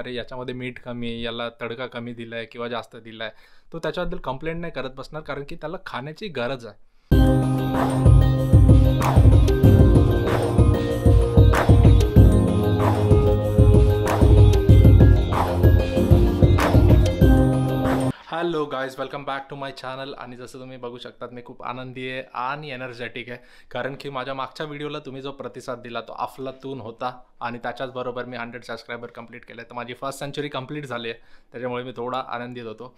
अरे याच्यामध्ये मीठ कमी याला तडका कमी दिलाय किंवा जास्त दिलाय तो त्याच्याबद्दल कंप्लेंट नाही करत बसणार कारण की त्याला खाण्याची गरज आहे hello guys welcome back to my channel आणि जसं तुम्ही बघू शकतात मी खूप आनंदी आहे आणि एनर्जेटिक आहे कारण की माझ्या मागच्या व्हिडिओला तुम्ही जो प्रतिसाद दिला तो अफलातून होता आणि त्याच्याचबरोबर मी हंड्रेड सबस्क्रायबर कंप्लीट केले तर माझी फर्स्ट सेंचुरी कंप्लीट झाली आहे त्याच्यामुळे मी थोडा आनंदित होतो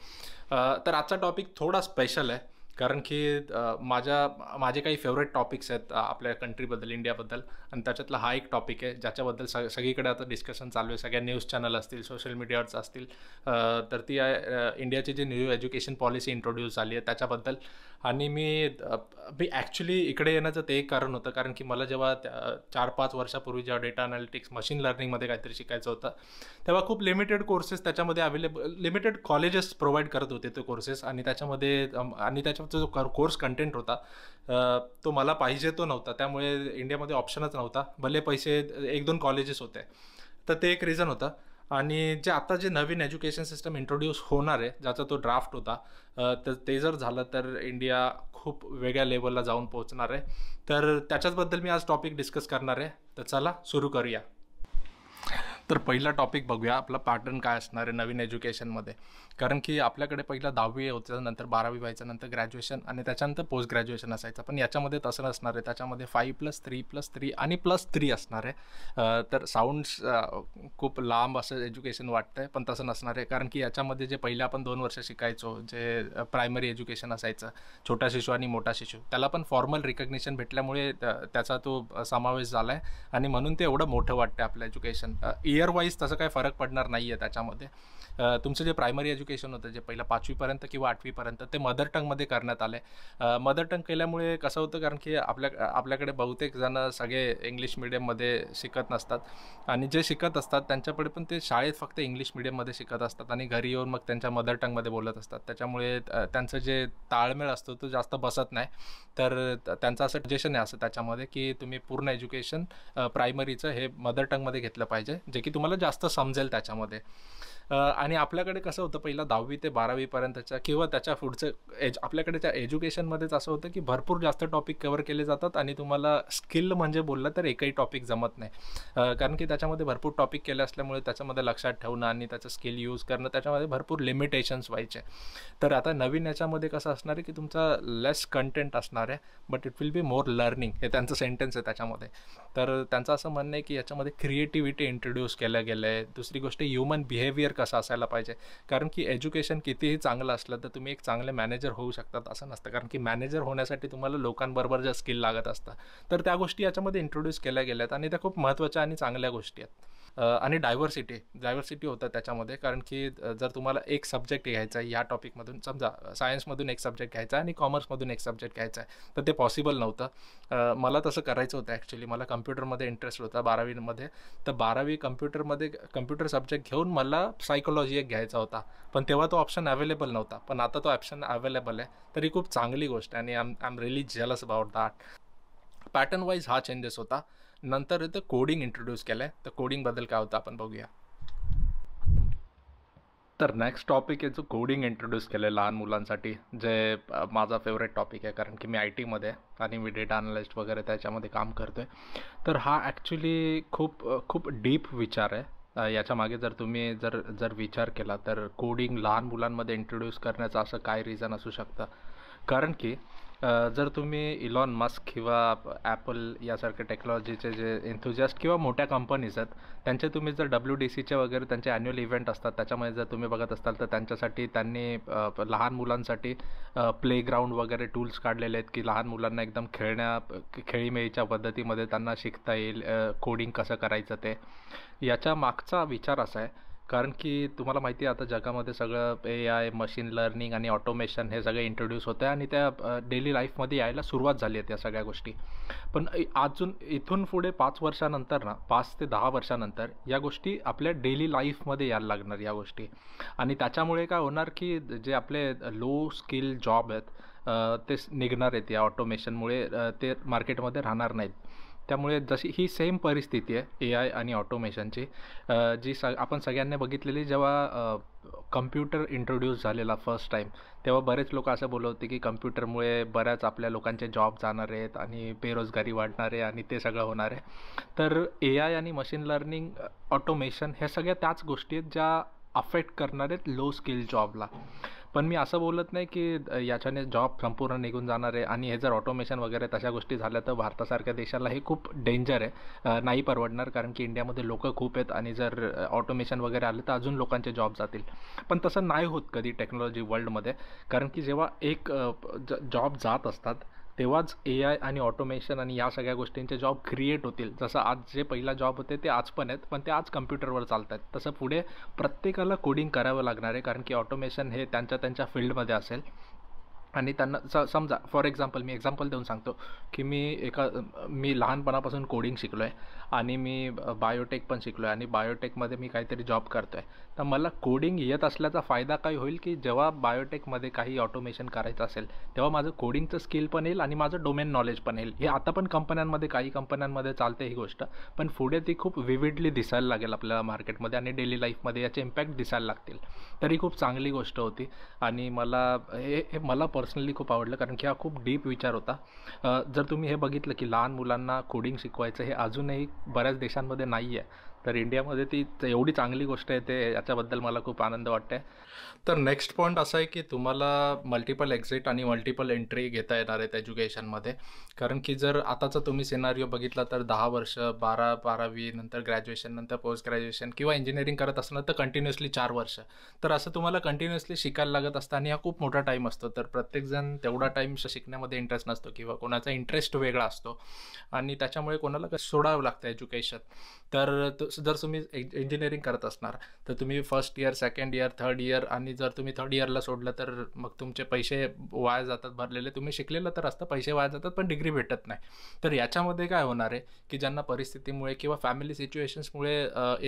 तर आजचा टॉपिक थोडा स्पेशल आहे कारण की माझ्या माझे काही फेवरेट टॉपिक्स आहेत आपल्या कंट्रीबद्दल इंडियाबद्दल आणि त्याच्यातला हा एक टॉपिक आहे ज्याच्याबद्दल सग सगळीकडे आता डिस्कशन चालू आहे सगळ्या न्यूज चॅनल असतील सोशल मीडियावरच असतील तर ती इंडियाची जी न्यू एज्युकेशन पॉलिसी इंट्रोड्यूस झाली आहे त्याच्याबद्दल आणि मी मी ॲक्च्युली इकडे येण्याचं ते एक कारण होतं कारण की मला जेव्हा चार पाच वर्षापूर्वी जेव्हा डेटा अनालिटिक्स मशीन लर्निंगमध्ये काहीतरी शिकायचं होतं तेव्हा खूप लिमिटेड कोर्सेस त्याच्यामध्ये अवेलेबल लिमिटेड कॉलेजेस प्रोव्हाइड करत होते ते कोर्सेस आणि त्याच्यामध्ये आणि त्याच्या जो कोर्स कंटेंट होता तो मला पाहिजे तो नव्हता त्यामुळे इंडियामध्ये ऑप्शनच नव्हता भले पैसे एक दोन कॉलेजेस होते तर ते एक रिझन होतं आणि जे आता जे नवीन एज्युकेशन सिस्टम इंट्रोड्यूस होणार आहे ज्याचा तो ड्राफ्ट होता तर ते जर झालं तर इंडिया खूप वेगळ्या लेवलला जाऊन पोहोचणार आहे तर त्याच्याचबद्दल मी आज टॉपिक डिस्कस करणार आहे तर चला सुरू करूया तर पहिला टॉपिक बघूया आपला पॅटर्न काय असणार आहे नवीन एज्युकेशनमध्ये कारण की आपल्याकडे पहिला दहावी होतं नंतर बारावी व्हायचं नंतर ग्रॅज्युएशन आणि त्याच्यानंतर पोस्ट ग्रॅज्युएशन असायचं पण याच्यामध्ये तसं नसणार आहे त्याच्यामध्ये five plus three plus three आणि प्लस थ्री असणार आहे तर साऊंड्स खूप लांब असं एज्युकेशन वाटतं आहे पण तसं नसणार आहे कारण की याच्यामध्ये जे पहिले आपण दोन वर्ष शिकायचो जे प्रायमरी एज्युकेशन असायचं छोटा शिशू आणि मोठा शिशू त्याला पण फॉर्मल रिकग्निशन भेटल्यामुळे त्याचा तो समावेश झाला आहे आणि म्हणून ते एवढं मोठं वाटतं आपलं एज्युकेशन इयर वाईज तसं काही फरक पडणार नाही आहे त्याच्यामध्ये तुमचं जे प्रायमरी एज्युकेशन होतं जे पहिलं पाचवीपर्यंत किंवा आठवीपर्यंत ते मदर टंगमध्ये करण्यात आले मदर टंग केल्यामुळे कसं होतं कारण की आपल्या आपल्याकडे बहुतेक जण सगळे इंग्लिश मिडियममध्ये शिकत नसतात आणि जे शिकत असतात त्यांच्याकडे पण ते शाळेत फक्त इंग्लिश मिडियममध्ये शिकत असतात आणि घरी येऊन मग त्यांच्या मदर टंगमध्ये बोलत असतात त्याच्यामुळे त्यांचं जे ताळमेळ असतो तो जास्त बसत नाही तर त्यांचं असं सजेशन आहे असं त्याच्यामध्ये की तुम्ही पूर्ण एज्युकेशन प्रायमरीचं हे मदर टंगमध्ये घेतलं पाहिजे जे की तुम्हाला जास्त समजेल त्याच्यामध्ये आणि आपल्याकडे कसं होतं पहिला दहावी ते बारावीपर्यंतच्या किंवा त्याच्या पुढचं एज आपल्याकडे त्या एज्युकेशनमध्येच असं होतं की भरपूर जास्त टॉपिक कवर केले जातात आणि तुम्हाला स्किल म्हणजे बोललं तर एकही टॉपिक जमत नाही कारण की त्याच्यामध्ये भरपूर टॉपिक केले असल्यामुळे त्याच्यामध्ये लक्षात ठेवणं आणि त्याचं स्किल यूज करणं त्याच्यामध्ये भरपूर लिमिटेशन्स व्हायचे तर आता नवीन याच्यामध्ये कसं असणार आहे की तुमचा लेस कंटेंट असणार आहे but it will be more learning हे त्यांचं सेंटेन्स आहे त्याच्यामध्ये तर त्यांचं असं म्हणणं आहे की याच्यामध्ये क्रिएटिव्हिटी इंट्रोड्यूस केलं गेलं आहे दुसरी गोष्ट ह्युमन बिहेवियर कसा असायला पाहिजे कारण की एज्युकेशन कितीही चांगलं असलं तर तुम्ही एक चांगले मॅनेजर होऊ शकतात असं नसतं कारण की मॅनेजर होण्यासाठी तुम्हाला लोकांबरोबर ज्या स्किल लागत असतात तर त्या गोष्टी याच्यामध्ये इंट्रोड्यूस केल्या गेल्यात आणि त्या खूप महत्त्वाच्या आणि चांगल्या गोष्टी आहेत आणि डायव्हर्सिटी डायव्हर्सिटी होतं त्याच्यामध्ये कारण की जर तुम्हाला एक सब्जेक्ट घ्यायचा आहे या टॉपिकमधून समजा सायन्समधून एक सब्जेक्ट घ्यायचा आहे आणि कॉमर्समधून एक सब्जेक्ट घ्यायचा आहे तर ते पॉसिबल नव्हतं मला तसं करायचं होतं ॲक्च्युली मला कम्प्युटरमध्ये इंटरेस्ट होता बारावीमध्ये तर बारावी कम्प्युटरमध्ये कम्प्युटर सब्जेक्ट घेऊन मला सायकोलॉजी एक घ्यायचा होता पण तेव्हा तो ऑप्शन अवेलेबल नव्हता पण आता तो ऑप्शन अवेलेबल आहे तरी खूप चांगली गोष्ट आहे आणि I I am really jealous about that pattern wise हा चेंजेस होता नंतर इथं कोडिंग इंट्रोड्यूस केलं आहे तर कोडिंगबद्दल काय होतं आपण बघूया तर नेक्स्ट टॉपिक आहे जो कोडिंग इंट्रोड्यूस केलं आहे लहान मुलांसाठी जे माझा फेवरेट टॉपिक आहे कारण की मी आय टीमध्ये आणि मी डेटा अनालिस्ट वगैरे त्याच्यामध्ये काम करतो आहे तर हा ॲक्च्युली खूप खूप डीप विचार आहे याच्या मागे जर तुम्ही जर जर विचार केला तर कोडिंग लहान मुलांमध्ये इंट्रोड्यूस करण्याचं असं काय रिझन असू शकतं कारण की जर तुम्ही इलॉन मस्क किंवा ॲपल यासारख्या टेक्नॉलॉजीचे जे एन्थुजियास्ट किंवा मोठ्या कंपनीज आहेत त्यांचे तुम्ही जर डब्ल्यू डी सीचे वगैरे त्यांचे ॲन्युअल इव्हेंट असतात त्याच्यामध्ये जर तुम्ही बघत असाल तर त्यांच्यासाठी त्यांनी लहान मुलांसाठी प्लेग्राऊंड वगैरे टूल्स काढलेले आहेत की लहान मुलांना एकदम खेळण्या खेळीमेळीच्या पद्धतीमध्ये त्यांना शिकता येईल कोडिंग कसं करायचं ते याच्या मागचा विचार असा आहे कारण की तुम्हाला माहिती आहे आता जगामध्ये सगळं ए आय मशीन लर्निंग आणि ऑटोमेशन हे सगळे इंट्रोड्यूस होतं आहे आणि त्या डेली लाईफमध्ये यायला सुरुवात झाली आहे त्या सगळ्या गोष्टी पण अजून इथून पुढे पाच वर्षानंतर ना पाच ते दहा वर्षानंतर या गोष्टी आपल्या डेली लाईफमध्ये यायला लागणार या गोष्टी आणि त्याच्यामुळे काय होणार की जे आपले लो स्किल जॉब आहेत ते निघणार आहेत या ऑटोमेशनमुळे ते मार्केटमध्ये राहणार नाहीत त्यामुळे जशी ही सेम परिस्थिती आहे ए आय आणि ऑटोमेशनची जी स आपण सगळ्यांनी बघितलेली जेव्हा कम्प्युटर इंट्रोड्यूस झालेला फर्स्ट टाईम तेव्हा बरेच लोक असं बोलत होते की कम्प्युटरमुळे बऱ्याच आपल्या लोकांचे जॉब जाणार आहेत आणि बेरोजगारी वाढणार आहे आणि ते सगळं होणार आहे तर ए आय आणि मशीन लर्निंग ऑटोमेशन ह्या सगळ्या त्याच गोष्टी आहेत ज्या अफेक्ट करणार आहेत लो स्किल जॉबला पण मी असं बोलत नाही की याच्याने जॉब संपूर्ण निघून जाणार आहे आणि हे जर ऑटोमेशन वगैरे तशा गोष्टी झाल्या तर भारतासारख्या देशाला हे खूप डेंजर आहे नाही परवडणार कारण की इंडियामध्ये लोक खूप आहेत आणि जर ऑटोमेशन वगैरे आलं तर अजून लोकांचे जॉब जातील पण तसं नाही होत कधी टेक्नॉलॉजी वर्ल्डमध्ये कारण की जेव्हा एक जॉब जात असतात तेव्हाच ए आय आणि ऑटोमेशन आणि या सगळ्या गोष्टींचे जॉब क्रिएट होतील जसं आज जे पहिला जॉब होते ते आज पण आहेत पण ते आज कम्प्युटरवर चालत आहेत तसं पुढे प्रत्येकाला कोडिंग करावं लागणार आहे कारण की ऑटोमेशन हे त्यांच्या त्यांच्या फील्डमध्ये असेल आणि त्यांना स समजा फॉर एक्झाम्पल मी एक्झाम्पल देऊन सांगतो की मी एका मी लहानपणापासून कोडिंग शिकलो आहे आणि मी बायोटेक पण शिकलो आहे आणि बायोटेकमध्ये मी काहीतरी जॉब करतो आहे तर मला कोडिंग येत असल्याचा फायदा काय होईल की जेव्हा बायोटेकमध्ये काही ऑटोमेशन करायचं असेल तेव्हा माझं कोडिंगचं स्किल पण येईल आणि माझं डोमेन नॉलेज पण येईल हे आता पण कंपन्यांमध्ये काही कंपन्यांमध्ये चालते ही गोष्ट पण पुढे ती खूप विविडली दिसायला लागेल आपल्याला मार्केटमध्ये आणि डेली लाईफमध्ये याचे इम्पॅक्ट दिसायला लागतील तर ही खूप चांगली गोष्ट होती आणि मला हे मला पर्सनली खूप आवडलं कारण की हा खूप डीप विचार होता जर तुम्ही हे बघितलं की लहान मुलांना कोडिंग शिकवायचं हे अजूनही बऱ्याच देशांमध्ये नाही आहे तर इंडियामध्ये ती एवढी चांगली गोष्ट आहे ते याच्याबद्दल मला खूप आनंद वाटते तर नेक्स्ट पॉईंट असा आहे की तुम्हाला मल्टिपल एक्झिट आणि मल्टिपल एंट्री घेता येणार आहेत एज्युकेशनमध्ये कारण की जर आताचा तुम्ही सिनारिओ बघितला तर दहा वर्ष बारा बारावी नंतर ग्रॅज्युएशन नंतर पोस्ट ग्रॅज्युएशन किंवा इंजिनिअरिंग करत असणार तर कंटिन्युअसली चार वर्ष तर असं तुम्हाला कंटिन्युअसली शिकायला लागत असतं आणि हा खूप मोठा टाईम असतो तर प्रत्येकजण तेवढा टाईम शिकण्यामध्ये इंटरेस्ट नसतो किंवा कोणाचा इंटरेस्ट वेगळा असतो आणि त्याच्यामुळे कोणाला सोडावं लागतं एज्युकेशन तर जर तुम्ही इंजिनिअरिंग करत असणार तर तुम्ही first year second year third year आणि जर तुम्ही थर्ड इयरला सोडलं तर मग तुमचे पैसे वाया जातात भरलेले तुम्ही शिकलेलं तर असतं पैसे वाया जातात पण डिग्री भेटत नाही तर याच्यामध्ये काय होणार आहे की ज्यांना परिस्थितीमुळे किंवा फॅमिली सिच्युएशन्समुळे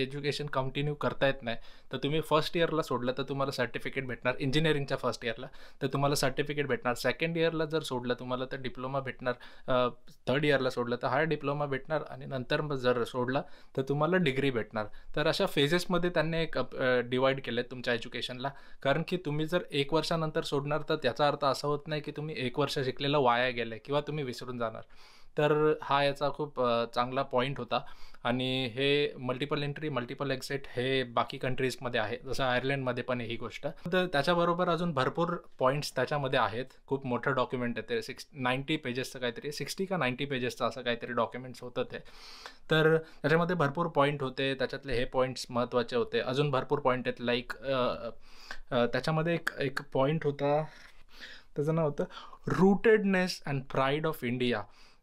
एज्युकेशन कंटिन्यू करता येत नाही तर तुम्ही फर्स्ट इयरला सोडलं तर तुम्हाला सर्टिफिकेट भेटणार इंजिनिअरिंगच्या फर्स्ट इयरला तर तुम्हाला सर्टिफिकेट भेटणार सेकंड इयरला जर सोडलं तुम्हाला तर डिप्लोमा भेटणार थर्ड इयरला सोडलं तर हाय डिप्लोमा भेटणार आणि नंतर मग जर सोडला तर तुम्हाला डिग्री भेटणार तर अशा फेजेसमध्ये त्यांनी एक डिवाइड केले तुमच्या एज्युकेशनला कारण की तुम्ही जर एक वर्षानंतर सोडणार तर त्याचा अर्थ असा होत नाही की तुम्ही एक वर्ष शिकलेलं वाया गेले किंवा तुम्ही विसरून जाणार तर हा याचा खूप चांगला पॉईंट होता आणि हे मल्टिपल एंट्री मल्टिपल एक्झिट हे बाकी कंट्रीजमध्ये आहे जसं आयर्लंडमध्ये पण ही गोष्ट तर त्याच्याबरोबर अजून भरपूर पॉईंट्स त्याच्यामध्ये आहेत खूप मोठं डॉक्युमेंट आहे ते सिक्स नाईन्टी पेजेसचं काहीतरी सिक्स्टी का नाईन्टी पेजेसचं असं काहीतरी डॉक्युमेंट्स होतं ते तर त्याच्यामध्ये भरपूर पॉईंट होते त्याच्यातले हे पॉईंट्स महत्त्वाचे होते अजून भरपूर पॉईंट आहेत लाईक त्याच्यामध्ये एक एक पॉईंट होता त्याचं नाव होतं rootedness and pride of India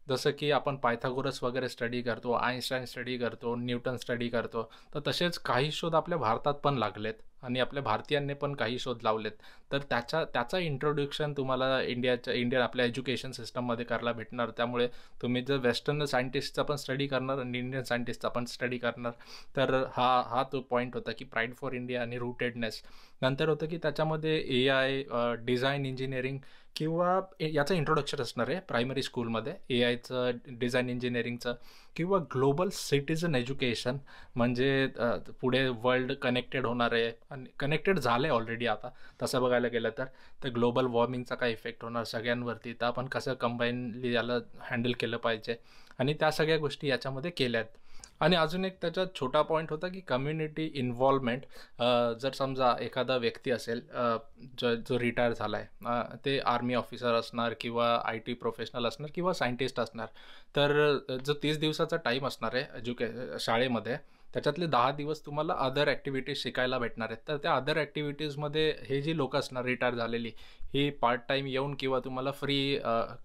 जसं की आपण पायथागोरस वगैरे स्टडी करतो आईन्स्टाईन स्टडी करतो न्यूटन स्टडी करतो तर तसेच काही शोध आपल्या भारतात पण लागलेत आणि आपल्या भारतीयांनी पण काही शोध लावलेत तर त्याच्या त्याचा इंट्रोड्युक्शन तुम्हाला इंडियाच्या इंडियन आपल्या एज्युकेशन सिस्टममध्ये करायला भेटणार त्यामुळे तुम्ही जर वेस्टर्न सायंटिस्टचा पण स्टडी करणार आणि इंडियन सायंटिस्टचा पण स्टडी करणार तर हा हा तो पॉईंट होता की प्राईड फॉर इंडिया आणि रूटेडनेस नंतर होतं की त्याच्यामध्ये ए आय डिझाईन इंजिनिअरिंग किंवा याचं इंट्रोडक्शन असणार आहे प्रायमरी स्कूलमध्ये ए आयचं डिझाईन इंजिनिअरिंगचं किंवा ग्लोबल सिटीजन एज्युकेशन म्हणजे पुढे वर्ल्ड कनेक्टेड होणार आहे आणि कनेक्टेड झालं आहे ऑलरेडी आता तसं बघायला गेलं तर तर ग्लोबल वॉर्मिंगचा काय इफेक्ट होणार सगळ्यांवरती तर आपण कसं कंबाईनली याला हँडल केलं पाहिजे आणि त्या सगळ्या गोष्टी याच्यामध्ये केल्या आहेत आणि अजून एक त्याच्यात छोटा पॉईंट होता की कम्युनिटी इन्व्हॉल्वमेंट जर समजा एखादा व्यक्ती असेल जो जो रिटायर झाला आहे ते आर्मी ऑफिसर असणार किंवा आय टी प्रोफेशनल असणार किंवा सायंटिस्ट असणार तर जो तीस दिवसाचा टाईम असणार आहे एज्युके शाळेमध्ये त्याच्यातले दहा दिवस तुम्हाला अदर ॲक्टिव्हिटीज शिकायला भेटणार आहेत तर त्या अदर ॲक्टिव्हिटीजमध्ये हे जी लोक असणार रिटायर झालेली ही पार्ट टाईम येऊन किंवा तुम्हाला फ्री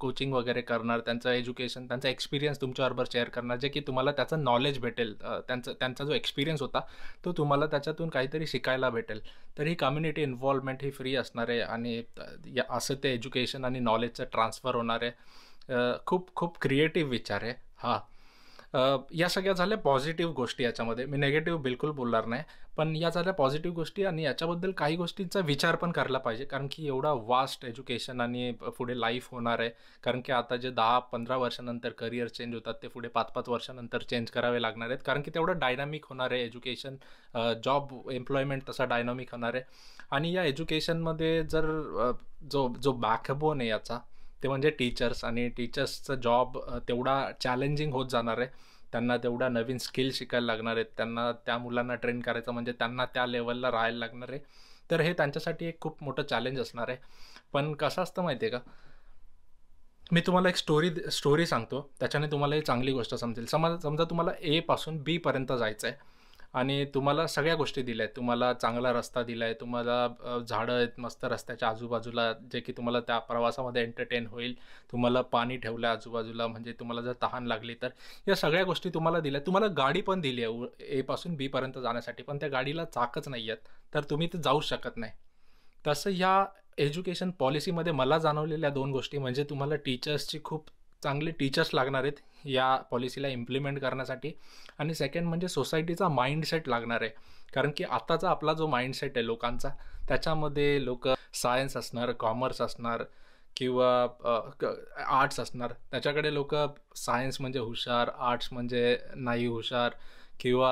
कोचिंग वगैरे करणार त्यांचं एज्युकेशन त्यांचा एक्सपिरियन्स तुमच्याबरोबर शेअर करणार जे की तुम्हाला त्याचं नॉलेज भेटेल त्यांचा त्यांचा जो एक्सपिरियन्स होता तो तुम्हाला त्याच्यातून काहीतरी शिकायला भेटेल तर ही कम्युनिटी इन्व्हॉल्वमेंट ही फ्री असणार आहे आणि या असं ते एज्युकेशन आणि नॉलेजचं ट्रान्सफर होणार आहे खूप खूप क्रिएटिव्ह विचार आहे हा या सगळ्या झाल्या पॉझिटिव्ह गोष्टी याच्यामध्ये मी नेगेटिव्ह बिलकुल बोलणार नाही पण या झाल्या पॉझिटिव्ह गोष्टी आणि याच्याबद्दल काही गोष्टींचा विचार पण करायला पाहिजे कारण की एवढा वास्ट एज्युकेशन आणि पुढे लाईफ होणार आहे कारण की आता जे दहा पंधरा वर्षानंतर करिअर चेंज होतात ते पुढे पाच पाच वर्षानंतर चेंज करावे लागणार आहेत कारण की तेवढं डायनामिक होणार आहे एज्युकेशन जॉब एम्प्लॉयमेंट तसा डायनॉमिक होणार आहे आणि या एज्युकेशनमध्ये जर जो जो बॅकबोन आहे याचा ते म्हणजे टीचर्स आणि टीचर्सचा जॉब तेवढा चॅलेंजिंग होत जाणार आहे त्यांना तेवढा नवीन स्किल शिकायला लागणार आहेत त्यांना त्या मुलांना ट्रेन करायचं म्हणजे त्यांना त्या लेवलला राहायला लागणार आहे तर हे त्यांच्यासाठी एक खूप मोठं चॅलेंज असणार आहे पण कसं असतं माहिती आहे का मी तुम्हाला एक स्टोरी स्टोरी सांगतो त्याच्याने तुम्हाला ही चांगली गोष्ट समजेल समज समजा तुम्हाला एपासून बीपर्यंत जायचं आहे आणि तुम्हाला सगळ्या गोष्टी दिल्या आहेत तुम्हाला चांगला रस्ता दिला आहे तुम्हाला झाडं आहेत मस्त रस्त्याच्या आजूबाजूला जे की तुम्हाला त्या प्रवासामध्ये एंटरटेन होईल तुम्हाला पाणी ठेवलं आहे आजूबाजूला म्हणजे तुम्हाला जर तहान लागली तर या सगळ्या गोष्टी तुम्हाला दिल्या तुम्हाला गाडी पण दिली आहे एपासून बीपर्यंत जाण्यासाठी पण त्या गाडीला चाकच नाही आहेत तर तुम्ही ते जाऊ शकत नाही तसं या एज्युकेशन पॉलिसीमध्ये मला जाणवलेल्या दोन गोष्टी म्हणजे तुम्हाला टीचर्सची खूप चांगले टीचर्स लागणार आहेत या पॉलिसीला इम्प्लिमेंट करण्यासाठी आणि सेकंड म्हणजे सोसायटीचा माइंडसेट लागणार आहे कारण की आताचा आपला जो माइंडसेट आहे लोकांचा त्याच्यामध्ये लोक सायन्स असणार कॉमर्स असणार किंवा आर्ट्स असणार त्याच्याकडे लोक सायन्स म्हणजे हुशार आर्ट्स म्हणजे नाही हुशार किंवा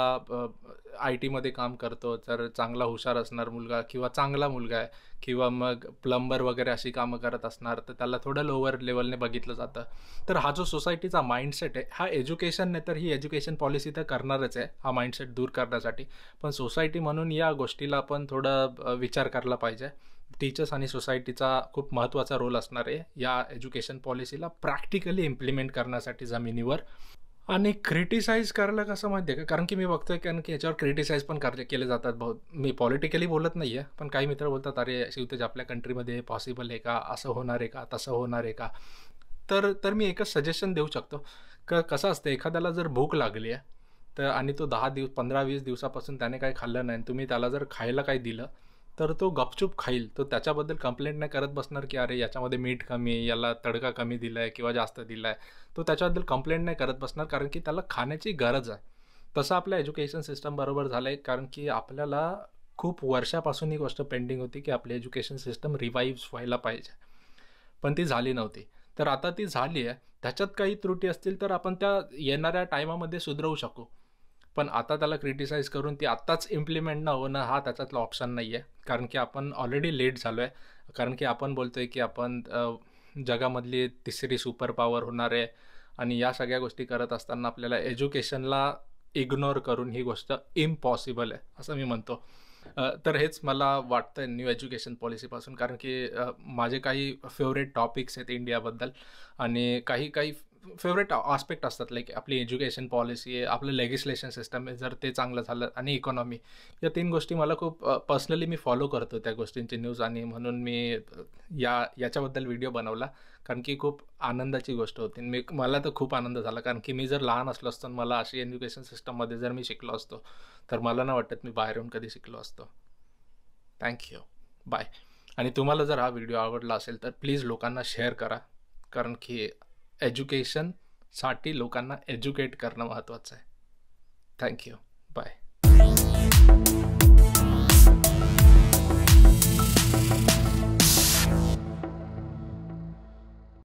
आय टीमध्ये काम करतो तर चांगला हुशार असणार मुलगा किंवा चांगला मुलगा आहे किंवा मग प्लंबर वगैरे अशी कामं करत असणार तर त्याला थोडं लोअर लेवलने बघितलं जातं तर हा जो सोसायटीचा माइंडसेट आहे हा एज्युकेशन तर ही एज्युकेशन पॉलिसी तर करणारच आहे हा माइंडसेट दूर करण्यासाठी पण सोसायटी म्हणून या गोष्टीला आपण थोडं विचार करायला पाहिजे टीचर्स आणि सोसायटीचा खूप महत्त्वाचा रोल असणार आहे या एज्युकेशन पॉलिसीला प्रॅक्टिकली इम्प्लिमेंट करण्यासाठी जमिनीवर आणि क्रिटिसाइज करायला कसं माहिती आहे का कारण की मी बघतोय कारण की याच्यावर क्रिटिसाइज पण कर केले जातात बहुत मी पॉलिटिकली बोलत नाही आहे पण काही मित्र बोलतात अरे शिवतेज आपल्या कंट्रीमध्ये पॉसिबल आहे का असं होणार आहे का तसं होणार आहे का तर तर मी एकच सजेशन देऊ शकतो क कसं असतं एखाद्याला जर भूक लागली आहे तर आणि तो दहा दिवस पंधरा वीस दिवसापासून त्याने काही खाल्लं नाही तुम्ही त्याला जर खायला काही दिलं तर तो गपचूप खाईल तो त्याच्याबद्दल कंप्लेंट नाही करत बसणार की अरे याच्यामध्ये मीठ कमी आहे याला तडका कमी दिला आहे किंवा जास्त दिला आहे तो त्याच्याबद्दल कंप्लेंट नाही करत बसणार कारण की त्याला खाण्याची गरज आहे तसं आपल्या एज्युकेशन सिस्टम बरोबर झालं आहे कारण की आपल्याला खूप वर्षापासून ही गोष्ट पेंडिंग होती की आपली एज्युकेशन सिस्टम रिवाईव्ह व्हायला पाहिजे पण ती झाली नव्हती तर आता ती झाली आहे त्याच्यात काही त्रुटी असतील तर आपण त्या येणाऱ्या टायमामध्ये सुधरवू शकू पण आता त्याला क्रिटिसाइज करून ती आत्ताच इम्प्लिमेंट न होणं हा त्याच्यातला ऑप्शन नाही आहे कारण की आपण ऑलरेडी लेट झालो आहे कारण की आपण बोलतो आहे की आपण जगामधली तिसरी सुपर पॉवर होणार आहे आणि या सगळ्या गोष्टी करत असताना आपल्याला एज्युकेशनला इग्नोर करून ही गोष्ट इम्पॉसिबल आहे असं मी म्हणतो तर हेच मला वाटतं न्यू एज्युकेशन पॉलिसीपासून कारण की माझे काही फेवरेट टॉपिक्स आहेत इंडियाबद्दल आणि काही काही फेवरेट आस्पेक्ट असतात लाईक आपली एज्युकेशन पॉलिसी आपलं लेगिस्लेशन सिस्टम आहे जर ते चांगलं झालं आणि इकॉनॉमी या तीन गोष्टी मला खूप पर्सनली मी फॉलो करतो त्या गोष्टींची न्यूज आणि म्हणून मी या याच्याबद्दल व्हिडिओ बनवला कारण की खूप आनंदाची गोष्ट होती मी मला तर खूप आनंद झाला कारण की मी जर लहान असलो असतो मला अशी एज्युकेशन सिस्टममध्ये जर मी शिकलो असतो तर मला ना वाटत मी बाहेर येऊन कधी शिकलो असतो थँक्यू बाय आणि तुम्हाला जर हा व्हिडिओ आवडला असेल तर प्लीज लोकांना शेअर करा कारण की एज्युकेशनसाठी लोकांना एज्युकेट करणं महत्त्वाचं आहे थँक्यू बाय